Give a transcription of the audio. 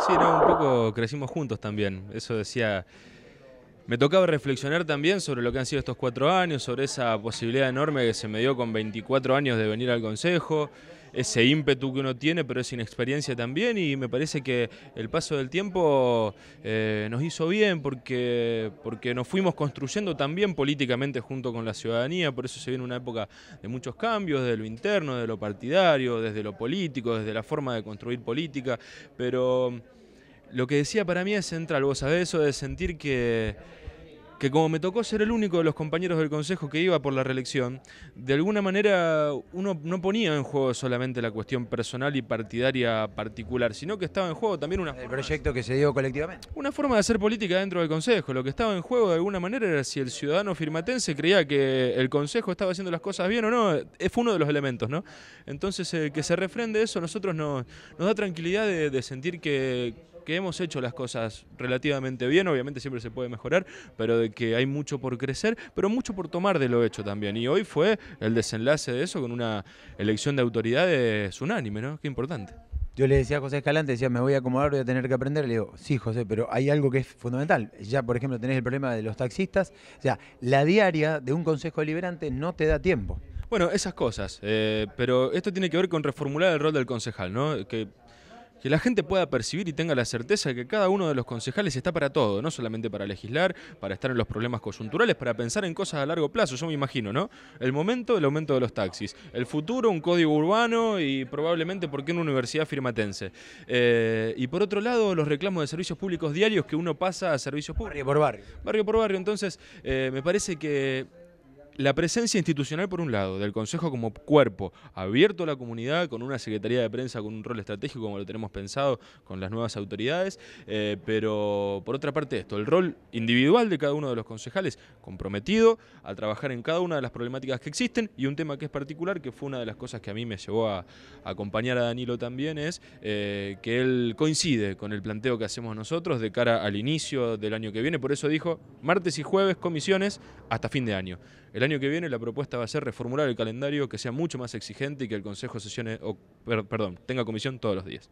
Sí, no, un poco crecimos juntos también. Eso decía. Me tocaba reflexionar también sobre lo que han sido estos cuatro años, sobre esa posibilidad enorme que se me dio con 24 años de venir al Consejo ese ímpetu que uno tiene, pero es inexperiencia también y me parece que el paso del tiempo eh, nos hizo bien porque, porque nos fuimos construyendo también políticamente junto con la ciudadanía, por eso se viene una época de muchos cambios, desde lo interno, de lo partidario, desde lo político, desde la forma de construir política, pero lo que decía para mí es central, vos sabés eso de sentir que que como me tocó ser el único de los compañeros del Consejo que iba por la reelección, de alguna manera uno no ponía en juego solamente la cuestión personal y partidaria particular, sino que estaba en juego también una... El proyecto que se dio colectivamente. Una forma de hacer política dentro del Consejo. Lo que estaba en juego de alguna manera era si el ciudadano firmatense creía que el Consejo estaba haciendo las cosas bien o no. Es eh, uno de los elementos, ¿no? Entonces, eh, que se refrende eso, nosotros nos, da tranquilidad de sentir que que hemos hecho las cosas relativamente bien, obviamente siempre se puede mejorar, pero de que hay mucho por crecer, pero mucho por tomar de lo hecho también. Y hoy fue el desenlace de eso con una elección de autoridades unánime, ¿no? Qué importante. Yo le decía a José Escalante, decía, me voy a acomodar, voy a tener que aprender. Le digo, sí, José, pero hay algo que es fundamental. Ya, por ejemplo, tenés el problema de los taxistas. O sea, la diaria de un consejo deliberante no te da tiempo. Bueno, esas cosas. Eh, pero esto tiene que ver con reformular el rol del concejal, ¿no? Que que la gente pueda percibir y tenga la certeza de que cada uno de los concejales está para todo, no solamente para legislar, para estar en los problemas coyunturales, para pensar en cosas a largo plazo, yo me imagino, ¿no? El momento, el aumento de los taxis, el futuro, un código urbano y probablemente, ¿por qué una universidad firmatense? Eh, y por otro lado, los reclamos de servicios públicos diarios que uno pasa a servicios públicos. Barrio por barrio. Barrio por barrio, entonces eh, me parece que la presencia institucional, por un lado, del Consejo como cuerpo abierto a la comunidad, con una Secretaría de Prensa con un rol estratégico como lo tenemos pensado con las nuevas autoridades, eh, pero por otra parte esto, el rol individual de cada uno de los concejales comprometido a trabajar en cada una de las problemáticas que existen y un tema que es particular, que fue una de las cosas que a mí me llevó a, acompañar a Danilo también, es eh, que él coincide con el planteo que hacemos nosotros de cara al inicio del año que viene, por eso dijo martes y jueves comisiones hasta fin de año. El año que viene la propuesta va a ser reformular el calendario que sea mucho más exigente y que el Consejo perdón, tenga comisión todos los días.